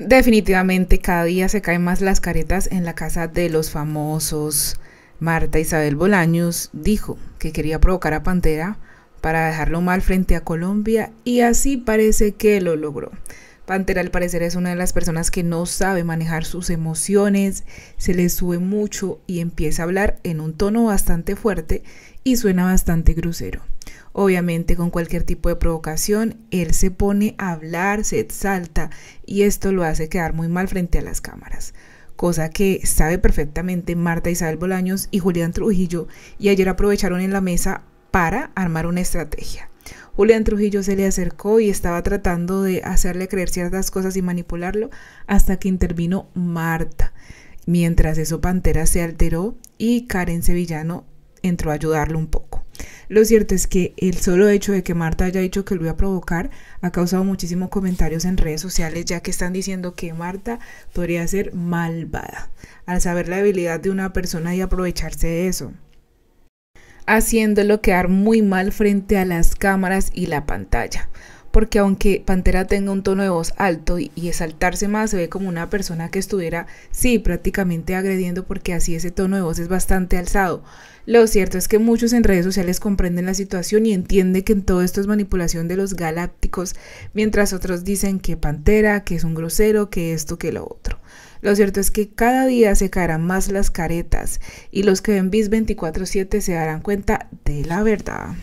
Definitivamente cada día se caen más las caretas en la casa de los famosos. Marta Isabel Bolaños dijo que quería provocar a Pantera para dejarlo mal frente a Colombia y así parece que lo logró. Pantera al parecer es una de las personas que no sabe manejar sus emociones, se le sube mucho y empieza a hablar en un tono bastante fuerte y suena bastante grosero. Obviamente con cualquier tipo de provocación, él se pone a hablar, se exalta y esto lo hace quedar muy mal frente a las cámaras. Cosa que sabe perfectamente Marta Isabel Bolaños y Julián Trujillo y ayer aprovecharon en la mesa para armar una estrategia. Julián Trujillo se le acercó y estaba tratando de hacerle creer ciertas cosas y manipularlo hasta que intervino Marta. Mientras eso, Pantera se alteró y Karen Sevillano entró a ayudarlo un poco. Lo cierto es que el solo hecho de que Marta haya dicho que lo iba a provocar ha causado muchísimos comentarios en redes sociales ya que están diciendo que Marta podría ser malvada al saber la habilidad de una persona y aprovecharse de eso haciéndolo quedar muy mal frente a las cámaras y la pantalla porque aunque Pantera tenga un tono de voz alto y, exaltarse más, se ve como una persona que estuviera, sí, prácticamente agrediendo, porque así ese tono de voz es bastante alzado. Lo cierto es que muchos en redes sociales comprenden la situación y entienden que en todo esto es manipulación de los galácticos, mientras otros dicen que Pantera, que es un grosero, que esto, que lo otro. Lo cierto es que cada día se caerán más las caretas y los que ven BIS 24/7 se darán cuenta de la verdad.